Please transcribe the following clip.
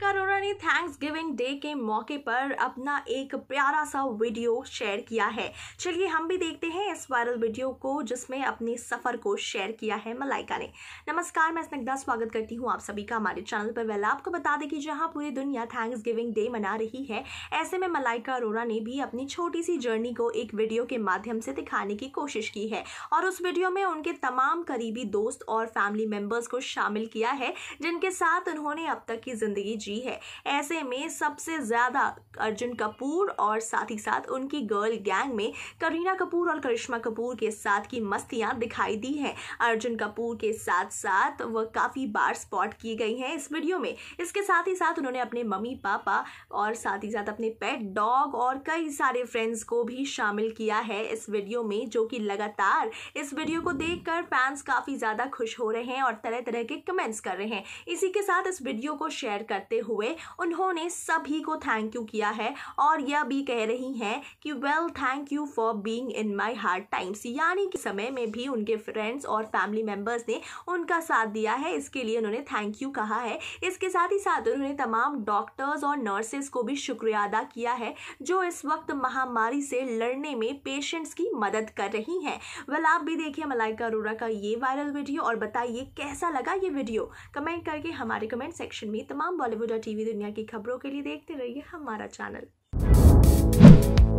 दीपिका अरोड़ा ने thanks giving day के मौके पर अपना एक प्यारा सा वीडियो शेयर किया है चलिए हम भी देखते हैं इस वायरल वीडियो को जिसमें अपने सफर को शेयर किया है मलाइका ने नमस्कार मैं स्निग्धा स्वागत करती हूँ आप सभी का हमारे चैनल पर वेला आपको बता दें कि जहाँ पूरी दुनिया थैंक्स गिविंग डे मना रही है ऐसे में मलाइका अरोड़ा ने भी अपनी छोटी सी जर्नी को एक वीडियो के माध्यम से दिखाने की कोशिश की है और उस वीडियो में उनके तमाम करीबी दोस्त और फैमिली मेम्बर्स को शामिल किया है जिनके साथ उन्होंने अब तक की जिंदगी जी जी है ऐसे में सबसे ज़्यादा अर्जुन कपूर और साथ ही साथ उनकी गर्ल गैंग में करीना कपूर और करिश्मा कपूर के साथ की मस्तियाँ दिखाई दी हैं अर्जुन कपूर के साथ साथ वह काफ़ी बार स्पॉट की गई हैं इस वीडियो में इसके साथ ही साथ उन्होंने अपने मम्मी पापा और साथ ही साथ अपने पेट डॉग और कई सारे फ्रेंड्स को भी शामिल किया है इस वीडियो में जो कि लगातार इस वीडियो को देखकर फैंस काफ़ी ज़्यादा खुश हो रहे हैं और तरह तरह के कमेंट्स कर रहे हैं इसी के साथ इस वीडियो को शेयर करते हुए उन्होंने सभी को थैंक यू किया है और यह भी कह रही हैं कि well thank you for being in my hard times यानी कि समय में भी उनके फ्रेंड्स और फैमिली मेम्बर्स ने उनका साथ दिया है इसके लिए उन्होंने थैंक यू कहा है इसके साथ ही साथ उन्होंने तमाम डॉक्टर्स और नर्सेस को भी शुक्रिया अदा किया है जो इस वक्त महामारी से लड़ने में पेशेंट्स की मदद कर रही हैं वेल आप भी देखिए मलाइका अरोरा का ये वायरल वीडियो और बताइए कैसा लगा ये वीडियो कमेंट करके हमारे कमेंट सेक्शन में तमाम बॉलीवुड डॉट टीवी दुनिया की खबरों के लिए देखते रहिए हमारा चैनल